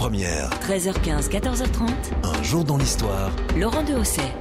Première. 13h15, 14h30. Un jour dans l'histoire. Laurent de Hausset.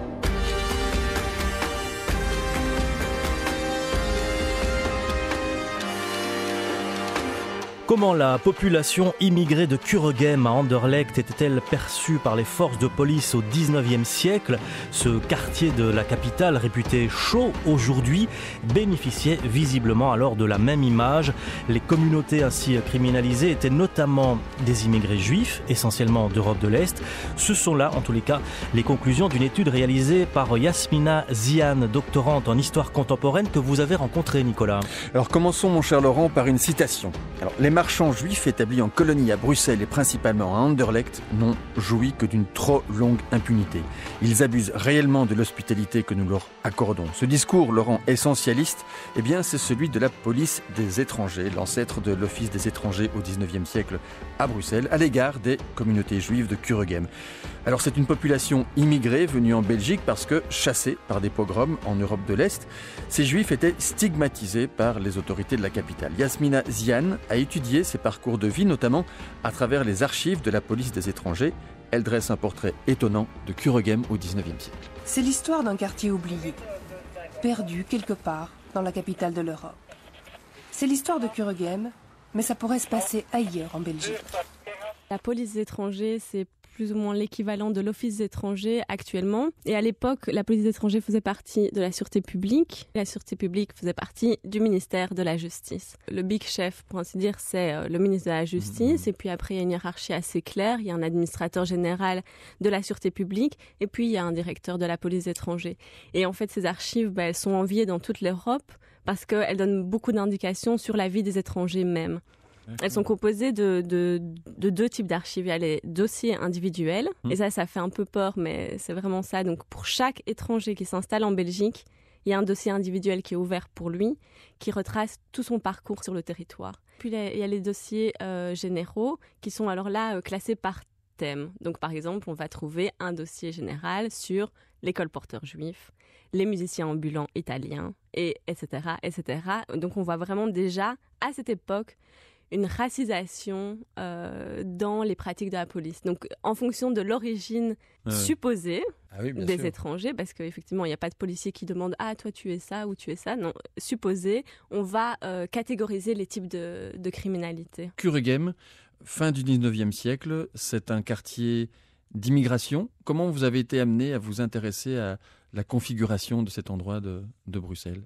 Comment la population immigrée de Kuregem à Anderlecht était-elle perçue par les forces de police au 19e siècle Ce quartier de la capitale, réputé chaud aujourd'hui, bénéficiait visiblement alors de la même image. Les communautés ainsi criminalisées étaient notamment des immigrés juifs, essentiellement d'Europe de l'Est. Ce sont là, en tous les cas, les conclusions d'une étude réalisée par Yasmina Zian, doctorante en histoire contemporaine que vous avez rencontrée, Nicolas. Alors commençons, mon cher Laurent, par une citation. Alors, marchands juifs établis en colonie à Bruxelles et principalement à Anderlecht n'ont joui que d'une trop longue impunité. Ils abusent réellement de l'hospitalité que nous leur accordons. Ce discours le rend essentialiste, eh bien c'est celui de la police des étrangers, l'ancêtre de l'Office des étrangers au 19e siècle à Bruxelles, à l'égard des communautés juives de Kuregem. Alors c'est une population immigrée venue en Belgique parce que chassée par des pogroms en Europe de l'Est, ces juifs étaient stigmatisés par les autorités de la capitale. Yasmina Zian a étudié ses parcours de vie notamment à travers les archives de la police des étrangers. Elle dresse un portrait étonnant de Kuregem au 19e siècle. C'est l'histoire d'un quartier oublié, perdu quelque part dans la capitale de l'Europe. C'est l'histoire de Kuregem, mais ça pourrait se passer ailleurs en Belgique. La police des étrangers, c'est plus ou moins l'équivalent de l'Office des actuellement. Et à l'époque, la police des étrangers faisait partie de la sûreté publique. La sûreté publique faisait partie du ministère de la Justice. Le big chef, pour ainsi dire, c'est euh, le ministre de la Justice. Mmh. Et puis après, il y a une hiérarchie assez claire. Il y a un administrateur général de la sûreté publique. Et puis, il y a un directeur de la police des Et en fait, ces archives, ben, elles sont enviées dans toute l'Europe parce qu'elles donnent beaucoup d'indications sur la vie des étrangers même. Elles sont composées de, deux types d'archives. Il y a les dossiers individuels, hmm. et ça, ça fait un peu peur, mais c'est vraiment ça. Donc pour chaque étranger qui s'installe en Belgique, il y a un dossier individuel qui est ouvert pour lui, qui retrace tout son parcours sur le territoire. Puis il y a les dossiers euh, généraux, qui sont alors là euh, classés par thème. Donc par exemple, on va trouver un dossier général sur l'école porteur juif, les musiciens ambulants italiens, et etc., etc. Donc on voit vraiment déjà à cette époque une racisation euh, dans les pratiques de la police. Donc, en fonction de l'origine supposée ah des étrangers, parce qu'effectivement, il n'y a pas de policier qui demande Ah, toi, tu es ça ou tu es ça. Non, supposé, on va euh, catégoriser les types de, criminalité. Kuregem, fin du 19e siècle, c'est un quartier d'immigration. Comment vous avez été amené à vous intéresser à la configuration de cet endroit de Bruxelles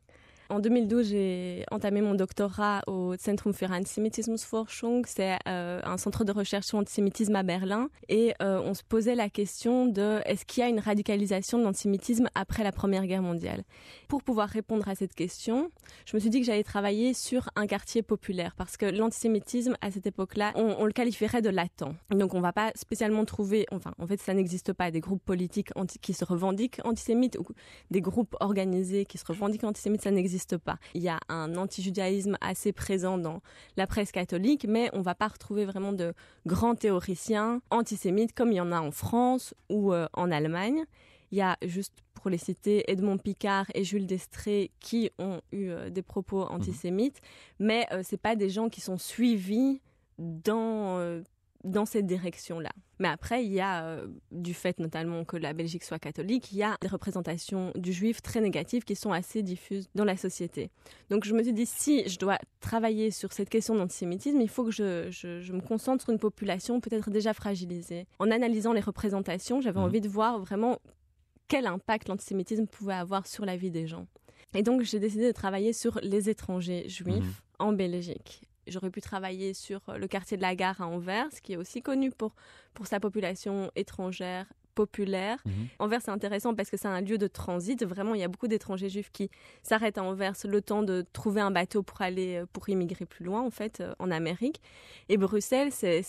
en 2012, j'ai entamé mon doctorat au Zentrum für Antisemitismusforschung. C'est euh, un centre de recherche sur l'antisémitisme à Berlin. Et euh, on se posait la question de est-ce qu'il y a une radicalisation de l'antisémitisme après la Première Guerre mondiale Pour pouvoir répondre à cette question, je me suis dit que j'allais travailler sur un quartier populaire parce que l'antisémitisme à cette époque-là, on, le qualifierait de latent. Donc on va pas spécialement trouver, enfin en fait ça n'existe pas des groupes politiques qui se revendiquent antisémites ou des groupes organisés qui se revendiquent antisémites, ça n'existe pas. Il y a un antijudaïsme assez présent dans la presse catholique, mais on ne va pas retrouver vraiment de grands théoriciens antisémites comme il y en a en France ou euh, en Allemagne. Il y a juste pour les citer Edmond Picard et Jules Destré qui ont eu euh, des propos mhm. antisémites, mais euh, c'est pas des gens qui sont suivis dans dans cette direction-là. Mais après, il y a, euh, du fait notamment que la Belgique soit catholique, il y a des représentations du juif très négatives qui sont assez diffuses dans la société. Donc je me suis dit, si je dois travailler sur cette question d'antisémitisme, il faut que je, me concentre sur une population peut-être déjà fragilisée. En analysant les représentations, j'avais mhm. envie de voir vraiment quel impact l'antisémitisme pouvait avoir sur la vie des gens. Et donc j'ai décidé de travailler sur les étrangers juifs mhm. en Belgique j'aurais pu travailler sur euh, le quartier de la gare à Anvers, qui est aussi connu pour, pour sa population étrangère populaire. Mhm. Anvers, c'est intéressant parce que c'est un lieu de transit. Vraiment, il y a beaucoup d'étrangers juifs qui s'arrêtent à Anvers le temps de trouver un bateau pour aller, euh, pour immigrer plus loin, en fait, euh, en Amérique. Et Bruxelles, c'est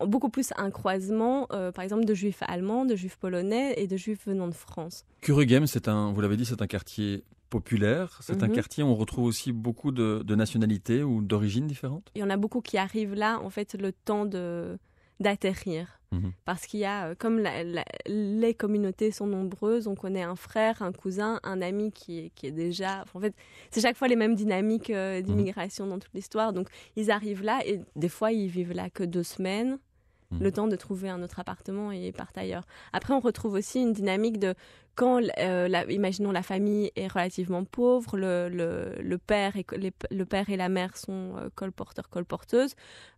beaucoup plus un croisement, par exemple, de juifs allemands, de juifs polonais et de juifs venant de France. Kurugem, c'est un, vous l'avez dit, c'est un quartier populaire. C'est un mhm. quartier où on retrouve aussi beaucoup de, nationalités ou d'origines différentes. Il y en a beaucoup qui arrivent là, en fait, le temps de d'atterrir. Mhm. Parce qu'il y a, euh, comme les communautés sont nombreuses, on connaît un frère, un cousin, un ami qui, qui est déjà... en fait, c'est chaque fois les mêmes dynamiques euh, mhm. d'immigration dans toute l'histoire. Donc, ils arrivent là et des fois, ils vivent là que deux semaines le mm. temps de trouver un autre appartement et part ailleurs. Après, on retrouve aussi une dynamique de quand, euh, imaginons, la famille est relativement pauvre, le, le, père, et, le père et la mère sont euh, colporteurs, colporteuses,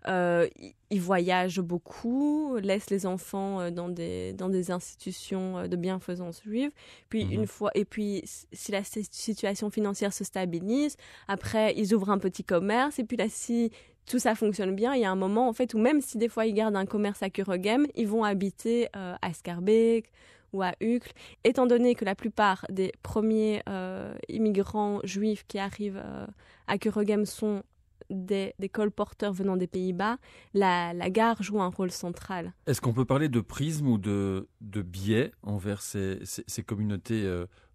euh, ils voyagent beaucoup, laissent les enfants dans, des, dans des institutions de bienfaisance juive. Puis mm-hmm. une fois, et puis, si la situation financière se stabilise, après, ils ouvrent un petit commerce. Et puis là, si tout ça fonctionne bien. Il y a un moment, en fait, où même si des fois ils gardent un commerce à Kuregem, ils vont habiter euh, à Scarbeck ou à Uccle. Étant donné que la plupart des premiers euh, immigrants juifs qui arrivent euh, à Kuregem sont des, colporteurs venant des Pays-Bas, la, gare joue un rôle central. Est-ce qu'on peut parler de prisme ou de, biais envers ces communautés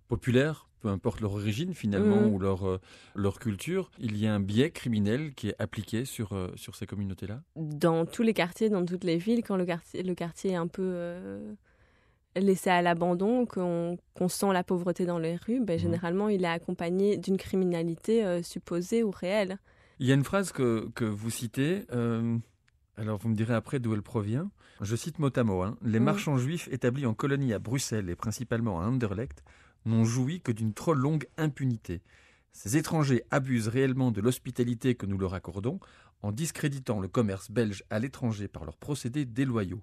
populaires peu importe leur origine finalement mmh. ou leur, euh, leur culture, il y a un biais criminel qui est appliqué sur, euh, sur ces communautés-là Dans tous les quartiers, dans toutes les villes, quand le quartier, le quartier est un peu euh, laissé à l'abandon, qu'on sent la pauvreté dans les rues, ben, mmh. généralement il est accompagné d'une criminalité supposée ou réelle. Il y a une phrase que, que vous citez. Alors vous me direz après d'où elle provient. Je cite mot hein. Les mmh. marchands juifs établis en colonie à Bruxelles et principalement à Anderlecht n'ont joui que d'une trop longue impunité. Ces étrangers abusent réellement de l'hospitalité que nous leur accordons en discréditant le commerce belge à l'étranger par leurs procédés déloyaux.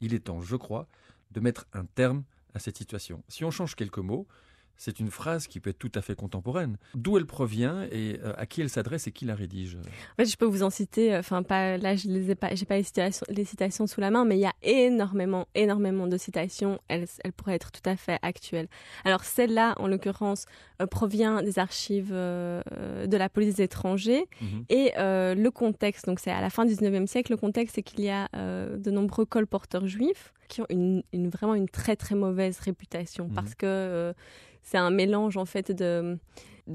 Il est temps, je crois, de mettre un terme à cette situation. Si on change quelques mots, c'est une phrase qui peut être tout à fait contemporaine. D'où elle provient et euh, à qui elle s'adresse et qui la rédige je peux vous en citer. Euh, enfin, pas là, je les pas, j'ai pas les citations, sous la main, mais il y a énormément, énormément de citations. Elles, pourraient être tout à fait actuelles. Alors celle-là, en l'occurrence, euh, provient des archives de la police étrangère, mhm. et le contexte. Donc c'est à la fin du 19 siècle. Le contexte, c'est qu'il y a de nombreux colporteurs juifs qui ont une, vraiment une très très mauvaise réputation mhm. parce que euh, c'est un mélange en fait de,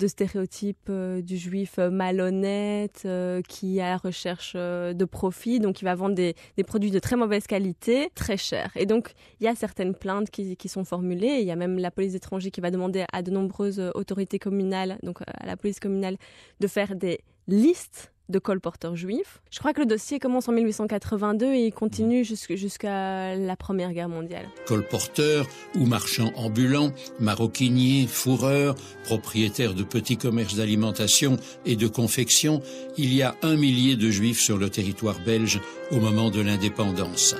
stéréotypes euh, du juif malhonnête euh, qui est à la recherche de profit, donc il va vendre des, produits de très mauvaise qualité, très cher. Et donc il y a certaines plaintes qui, qui sont formulées, il y a même la police étrangère qui va demander à de nombreuses autorités communales, donc à la police communale, de faire des listes de colporteurs juifs. Je crois que le dossier commence en 1882 et il continue mm. jusqu'à la Première Guerre mondiale. Colporteurs ou marchands ambulants, maroquiniers, fourreurs, propriétaires de petits commerces d'alimentation et de confection, il y a un millier de juifs sur le territoire belge au moment de l'indépendance.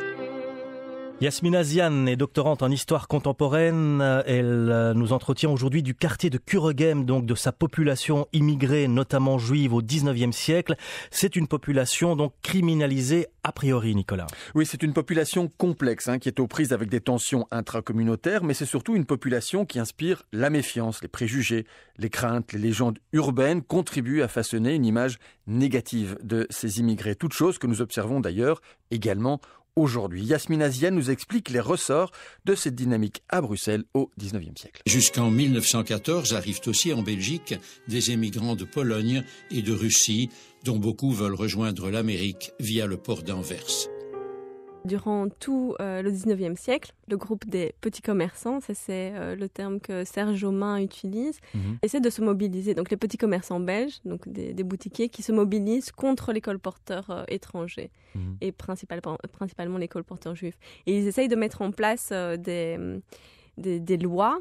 Yasmina Zian est doctorante en histoire contemporaine. Elle euh, nous entretient aujourd'hui du quartier de Kuregem, donc de sa population immigrée, notamment juive, au 19e siècle. C'est une population donc criminalisée a priori, Nicolas. Oui, c'est une population complexe hein, qui est aux prises avec des tensions intracommunautaires, mais c'est surtout une population qui inspire la méfiance, les préjugés, les craintes, les légendes urbaines contribuent à façonner une image négative de ces immigrés. Toutes choses que nous observons d'ailleurs également aujourd'hui. Yasmin Azia nous explique les ressorts de cette dynamique à Bruxelles au XIXe siècle. Jusqu'en 1914 arrivent aussi en Belgique des émigrants de Pologne et de Russie, dont beaucoup veulent rejoindre l'Amérique via le port d'Anvers. Durant tout euh, le 19e siècle, le groupe des petits commerçants, c'est euh, le terme que Serge Aumain utilise, mhm. essaie de se mobiliser. Donc les petits commerçants belges, donc des, boutiquiers qui se mobilisent contre les colporteurs euh, étrangers mhm. et principalement, principalement les colporteurs juifs. Et ils essayent de mettre en place des lois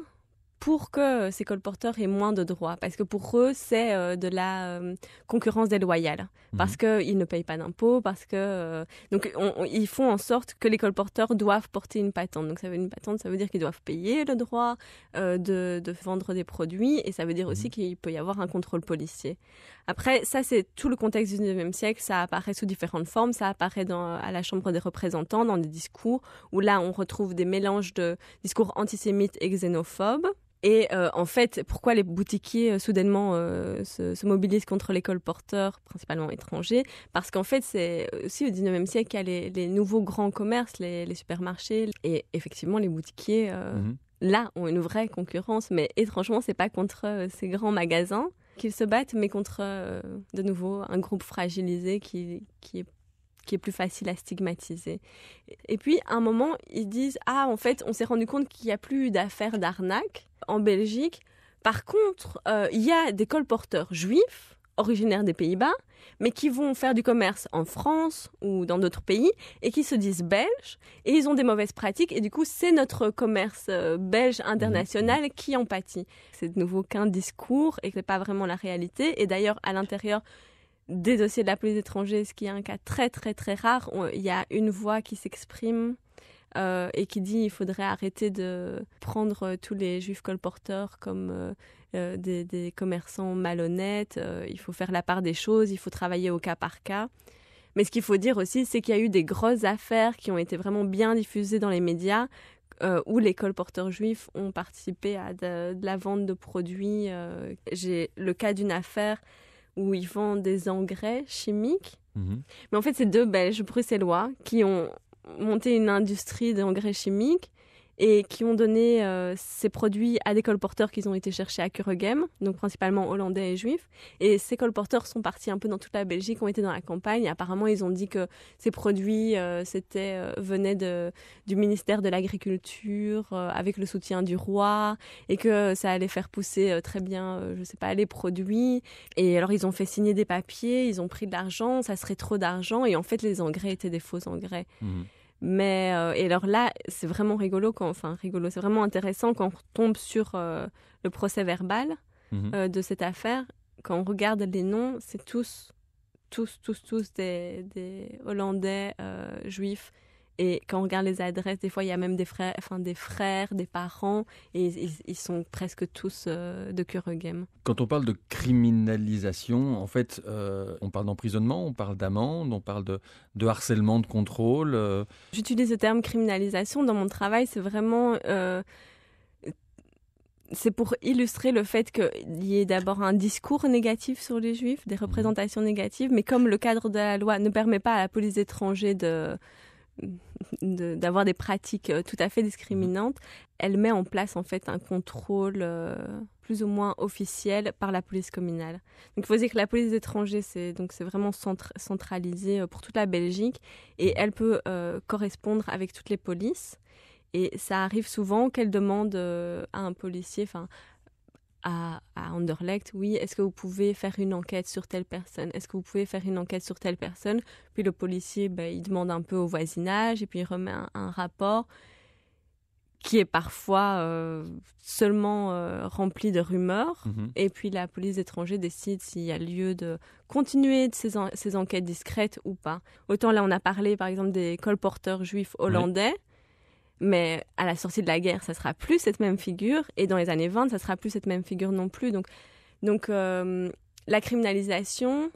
pour que ces colporteurs aient moins de droits, parce que pour eux, c'est euh, de la euh, concurrence déloyale, mhm. parce qu'ils ne payent pas d'impôts, parce que... Euh, donc, ils font en sorte que les colporteurs doivent porter une patente. Donc, ça veut, une patente, ça veut dire qu'ils doivent payer le droit de, vendre des produits, et ça veut dire mhm. aussi qu'il peut y avoir un contrôle policier. Après, ça, c'est tout le contexte du 19e siècle, ça apparaît sous différentes formes, ça apparaît à la Chambre des représentants, dans des discours, où là, on retrouve des mélanges de discours antisémites et xénophobes, et euh, en fait, pourquoi les boutiquiers euh, soudainement euh, se, mobilisent contre les colporteurs, principalement étrangers Parce qu'en fait, c'est aussi au 19e siècle qu'il y a les, nouveaux grands commerces, les, supermarchés. Et effectivement, les boutiquiers, mhm. là, ont une vraie concurrence. Mais étrangement, c'est pas contre ces grands magasins qu'ils se battent, mais contre, de nouveau, un groupe fragilisé qui, qui est qui est plus facile à stigmatiser. Et puis, à un moment, ils disent Ah, en fait, on s'est rendu compte qu'il n'y a plus d'affaires d'arnaque en Belgique. Par contre, euh, il y a des colporteurs juifs originaires des Pays-Bas, mais qui vont faire du commerce en France ou dans d'autres pays et qui se disent belges et ils ont des mauvaises pratiques et du coup c'est notre commerce euh, belge international mhm. qui en pâtit. C'est de nouveau qu'un discours et ce n'est pas vraiment la réalité et d'ailleurs à l'intérieur des dossiers de la police étrangère, ce qui est un cas très très très rare, il y a une voix qui s'exprime euh, et qui dit il faudrait arrêter de prendre euh, tous les juifs colporteurs comme euh, des, commerçants malhonnêtes, il faut faire la part des choses, il faut travailler au cas par cas. Mais ce qu'il faut dire aussi, c'est qu'il y a eu des grosses affaires qui ont été vraiment bien diffusées dans les médias, où les colporteurs juifs ont participé à de, la vente de produits. J'ai le cas d'une affaire où ils vendent des engrais chimiques. Mhm. Mais en fait, c'est deux Belges bruxellois qui ont monté une industrie d'engrais chimiques et qui ont donné euh, ces produits à des colporteurs qu'ils ont été cherchés à Kuregem, donc principalement hollandais et juifs. Et ces colporteurs sont partis un peu dans toute la Belgique, ont été dans la campagne. apparemment, ils ont dit que ces produits euh, c'était, euh, venaient de, du ministère de l'Agriculture avec le soutien du roi et que ça allait faire pousser très bien, je ne sais pas, les produits. Et alors, ils ont fait signer des papiers, ils ont pris de l'argent, ça serait trop d'argent. Et en fait, les engrais étaient des faux engrais. Mmh. Mais euh, et alors là, c'est vraiment rigolo quand, enfin rigolo, c'est vraiment intéressant quand on tombe sur euh, le procès verbal mhm. euh, de cette affaire. Quand on regarde les noms, c'est tous, tous, tous, tous des Hollandais juifs et quand on regarde les adresses, des fois, il y a même des frères, enfin, des frères, des parents, et ils, sont presque tous euh, de de game Quand on parle de criminalisation, en fait, euh, on parle d'emprisonnement, on parle d'amende, on parle de, harcèlement, de contrôle. Euh. J'utilise le terme criminalisation dans mon travail, c'est vraiment c'est pour illustrer le fait qu'il y ait d'abord un discours négatif sur les juifs, des mmh. représentations négatives, mais comme le cadre de la loi ne permet pas à la police étrangère de, d'avoir des pratiques euh, tout à fait discriminantes, elle met en place en fait un contrôle euh, plus ou moins officiel par la police communale. Donc il faut dire que la police étrangère, c'est donc c'est vraiment centralisé euh, pour toute la Belgique et elle peut correspondre avec toutes les polices. Et ça arrive souvent qu'elle demande à un policier, enfin à, Anderlecht, oui, est-ce que vous pouvez faire une enquête sur telle personne Est-ce que vous pouvez faire une enquête sur telle personne Puis le policier, ben, il demande un peu au voisinage et puis il remet un, rapport qui est parfois euh, seulement euh, rempli de rumeurs. Mm-hmm. Et puis la police étrangère décide s'il y a lieu de continuer ces, enquêtes discrètes ou pas. Autant là, on a parlé par exemple des colporteurs juifs hollandais. Mais à la sortie de la guerre, ça sera plus cette même figure. Et dans les années 20, ça sera plus cette même figure non plus. Donc, euh, la criminalisation,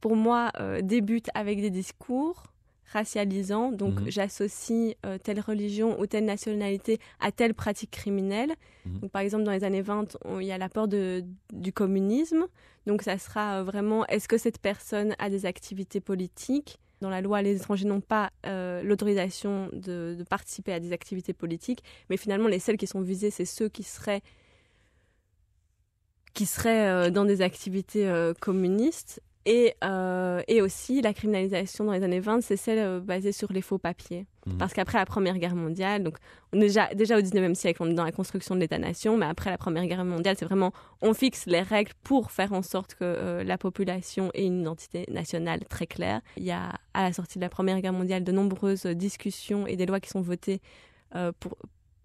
pour moi, euh, débute avec des discours racialisants. Donc, mhm. j'associe euh, telle religion ou telle nationalité à telle pratique criminelle. Mhm. par exemple, dans les années 20, il y a l'apport du communisme. Donc, ça sera vraiment est-ce que cette personne a des activités politiques dans la loi, les étrangers n'ont pas euh, l'autorisation de, participer à des activités politiques, mais finalement, les seuls qui sont visés, c'est ceux qui seraient qui seraient euh, dans des activités euh, communistes. Et, euh, et aussi, la criminalisation dans les années 20, c'est celle euh, basée sur les faux papiers. Mhm. Parce qu'après la Première Guerre mondiale, donc déjà, déjà au 19e siècle, on est dans la construction de l'État-nation, mais après la Première Guerre mondiale, c'est vraiment, on fixe les règles pour faire en sorte que euh, la population ait une identité nationale très claire. Il y a, à la sortie de la Première Guerre mondiale, de nombreuses discussions et des lois qui sont votées pour,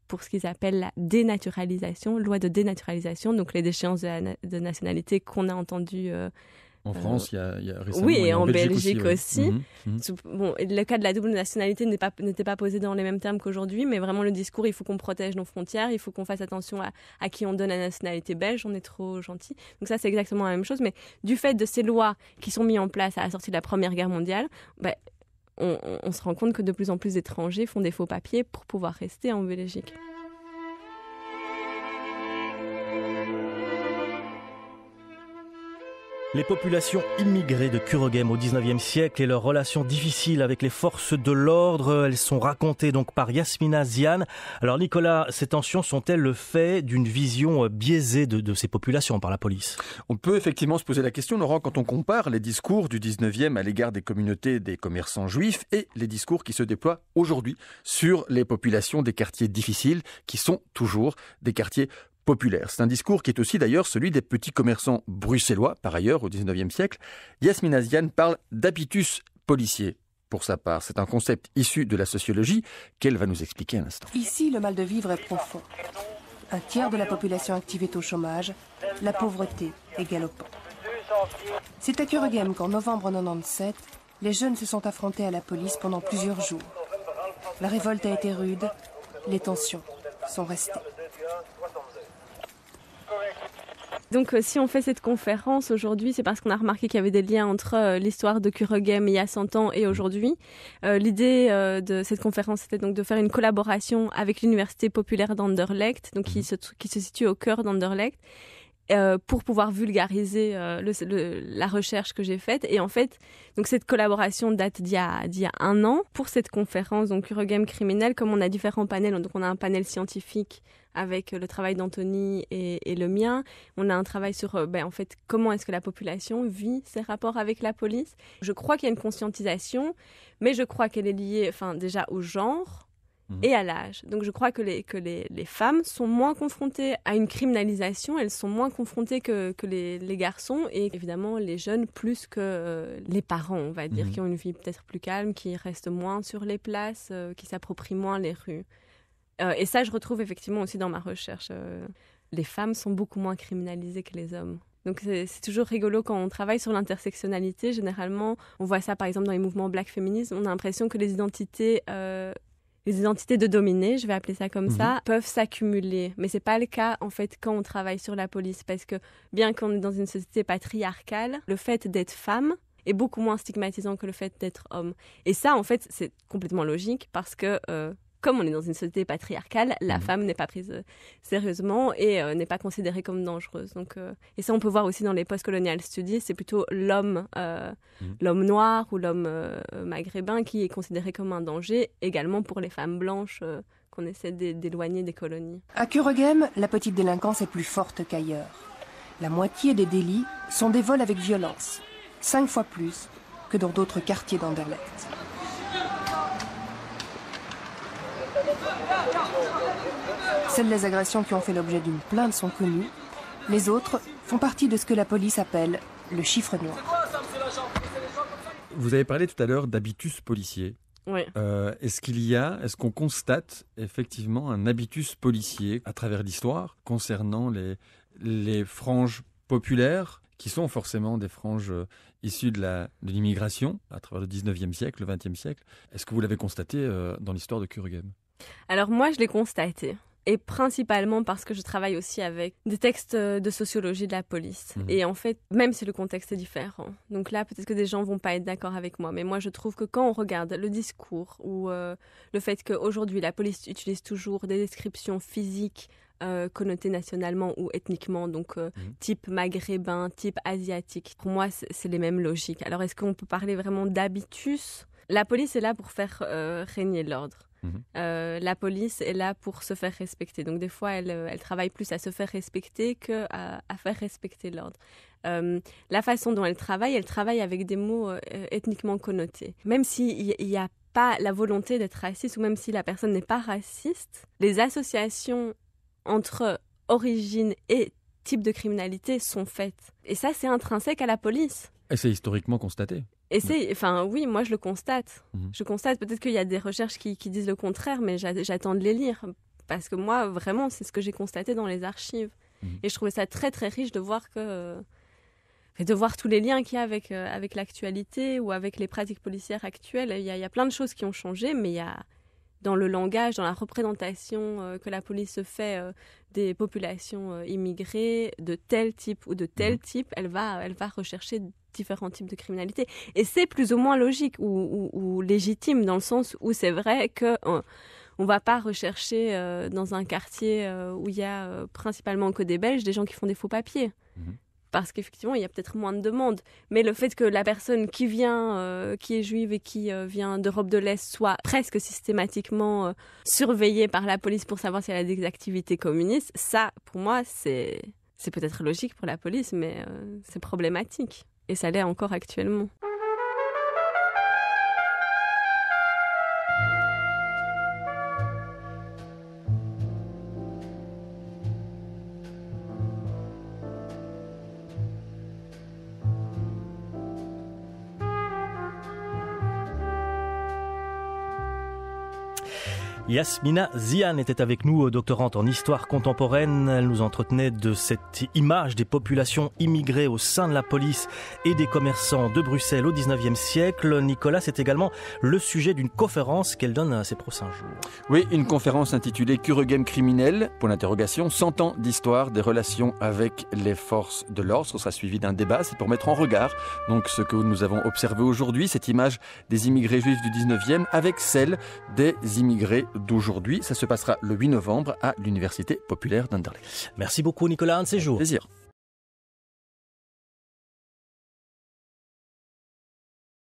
pour ce qu'ils appellent la dénaturalisation, loi de dénaturalisation, donc les déchéances de, de nationalité qu'on a entendues en euh, France, il y, a, y, récemment. Oui, et, en, Belgique, aussi. Mhm, mhm. bon, le cas de la double nationalité n'était pas, pas, posé dans les mêmes termes qu'aujourd'hui, mais vraiment le discours, il faut qu'on protège nos frontières, il faut qu'on fasse attention à, à, qui on donne la nationalité belge, on est trop gentil. Donc ça, c'est exactement la même chose. Mais du fait de ces lois qui sont mises en place à la sortie de la Première Guerre mondiale, bah, on se rend compte que de plus en plus d'étrangers font des faux papiers pour pouvoir rester en Belgique. Les populations immigrées de Kuroghem au 19e siècle et leurs relations difficiles avec les forces de l'ordre, elles sont racontées donc par Yasmina Zian. Alors Nicolas, ces tensions sont-elles le fait d'une vision euh, biaisée de, ces populations par la police On peut effectivement se poser la question, Laurent, quand on compare les discours du 19e à l'égard des communautés des commerçants juifs et les discours qui se déploient aujourd'hui sur les populations des quartiers difficiles qui sont toujours des quartiers populaire. C'est un discours qui est aussi d'ailleurs celui des petits commerçants bruxellois, par ailleurs, au XIXe siècle. Yasmin Azian parle d'habitus policier pour sa part. C'est un concept issu de la sociologie qu'elle va nous expliquer à l'instant. Ici, le mal de vivre est profond. Un tiers de la population active est au chômage, la pauvreté est galopante. C'est à Kuregem qu'en novembre 97, les jeunes se sont affrontés à la police pendant plusieurs jours. La révolte a été rude, les tensions sont restées. Donc euh, si on fait cette conférence aujourd'hui, c'est parce qu'on a remarqué qu'il y avait des liens entre euh, l'histoire de Kuregem il y a 100 ans et mm. aujourd'hui. Euh, l'idée de cette conférence était donc de faire une collaboration avec l'Université populaire d'Anderlecht, donc qui mm. se, qui se situe au cœur d'Anderlecht euh, pour pouvoir vulgariser euh, la recherche que j'ai faite. Et en fait, donc cette collaboration date d'il y, a un an. Pour cette conférence, donc Eurogame criminel, comme on a différents panels, on a un panel scientifique avec le travail d'Anthony et, le mien. On a un travail sur euh, ben, en fait comment est-ce que la population vit ses rapports avec la police. Je crois qu'il y a une conscientisation, mais je crois qu'elle est liée, enfin déjà au genre Mhm. et à l'âge. Donc je crois que, les, que les, les, femmes sont moins confrontées à une criminalisation, elles sont moins confrontées que, que les, les, garçons et évidemment les jeunes plus que euh, les parents, on va dire, mhm. qui ont une vie peut-être plus calme, qui restent moins sur les places, euh, qui s'approprient moins les rues. Euh, et ça, je retrouve effectivement aussi dans ma recherche. les femmes sont beaucoup moins criminalisées que les hommes. Donc c'est toujours rigolo quand on travaille sur l'intersectionnalité. Généralement, on voit ça par exemple dans les mouvements black féminisme. On a l'impression que les identités les identités de dominés, je vais appeler ça comme ça, mhm. peuvent s'accumuler. Mais c'est pas le cas, en fait, quand on travaille sur la police, parce que bien qu'on est dans une société patriarcale, le fait d'être femme est beaucoup moins stigmatisant que le fait d'être homme. Et ça, en fait, c'est complètement logique, parce que euh, comme on est dans une société patriarcale, la mhm. femme n'est pas prise euh, sérieusement et euh, n'est pas considérée comme dangereuse. Donc, euh, et ça, on peut voir aussi dans les post postcolonial studies, c'est plutôt l'homme, mhm. l'homme noir ou l'homme maghrébin qui est considéré comme un danger, également pour les femmes blanches qu'on essaie d'éloigner des colonies. À Kuregem, la petite délinquance est plus forte qu'ailleurs. La moitié des délits sont des vols avec violence, cinq fois plus que dans d'autres quartiers d'Anderlecht. Seules les agressions qui ont fait l'objet d'une plainte sont connues. Les autres font partie de ce que la police appelle le chiffre noir. Vous avez parlé tout à l'heure d'habitus policiers. Oui. Euh, est-ce qu'il y a, est-ce qu'on constate effectivement un habitus policier à travers l'histoire concernant les, franges populaires qui sont forcément des franges euh, issues de l'immigration à travers le 19e siècle, le 20e siècle Est-ce que vous l'avez constaté euh, dans l'histoire de Kurugem Alors moi, je l'ai constaté et principalement parce que je travaille aussi avec des textes euh, de sociologie de la police. Mhm. Et en fait, même si le contexte est différent, donc là, peut-être que des gens vont pas être d'accord avec moi, mais moi, je trouve que quand on regarde le discours ou euh, le fait qu'aujourd'hui, la police utilise toujours des descriptions physiques euh, connotées nationalement ou ethniquement, donc mhm. type maghrébin, type asiatique. Pour moi, c'est les mêmes logiques. Alors, est-ce qu'on peut parler vraiment d'habitus La police est là pour faire régner l'ordre. Mhm. Euh, la police est là pour se faire respecter. Donc des fois, elle, euh, travaille plus à se faire respecter qu'à à, faire respecter l'ordre. Euh, la façon dont elle travaille, elle travaille avec des mots ethniquement connotés. Même s'il n'y a pas la volonté d'être raciste ou même si la personne n'est pas raciste, les associations entre origine et type de criminalité sont faites. Et ça, c'est intrinsèque à la police. Et c'est historiquement constaté c'est... enfin oui, moi je le constate. Mhm. Je constate, peut-être qu'il y a des recherches qui, disent le contraire, mais j'attends de les lire. Parce que moi, vraiment, c'est ce que j'ai constaté dans les archives. Mhm. Et je trouvais ça très très riche de voir que... Et euh, de voir tous les liens qu'il y a avec, euh, avec l'actualité ou avec les pratiques policières actuelles. Il il y a plein de choses qui ont changé, mais il y a, dans le langage, dans la représentation euh, que la police se fait euh, des populations euh, immigrées de tel type ou de tel mhm. type, elle va, elle va rechercher différents types de criminalité. Et c'est plus ou moins logique ou, légitime dans le sens où c'est vrai que on, va pas rechercher dans un quartier où il y a principalement que des Belges des gens qui font des faux papiers. Mhm parce qu'effectivement, il y a peut-être moins de demandes. Mais le fait que la personne qui vient, euh, qui est juive et qui euh, vient d'Europe de l'Est soit presque systématiquement euh, surveillée par la police pour savoir si elle a des activités communistes, ça, pour moi, c'est peut-être logique pour la police, mais c'est problématique. Et ça l'est encore actuellement. Yasmina Zian était avec nous, euh, doctorante en histoire contemporaine. Elle nous entretenait de cette image des populations immigrées au sein de la police et des commerçants de Bruxelles au 19e siècle. Nicolas, c'est également le sujet d'une conférence qu'elle donne à ses prochains jours. Oui, une conférence intitulée Cure criminel, pour l'interrogation, 100 ans d'histoire des relations avec les forces de l'ordre. Ce sera suivi d'un débat, c'est pour mettre en regard donc ce que nous avons observé aujourd'hui, cette image des immigrés juifs du 19e avec celle des immigrés d'aujourd'hui. Ça se passera le 8 novembre à l'Université populaire d'Anderlecht. Merci beaucoup Nicolas, un de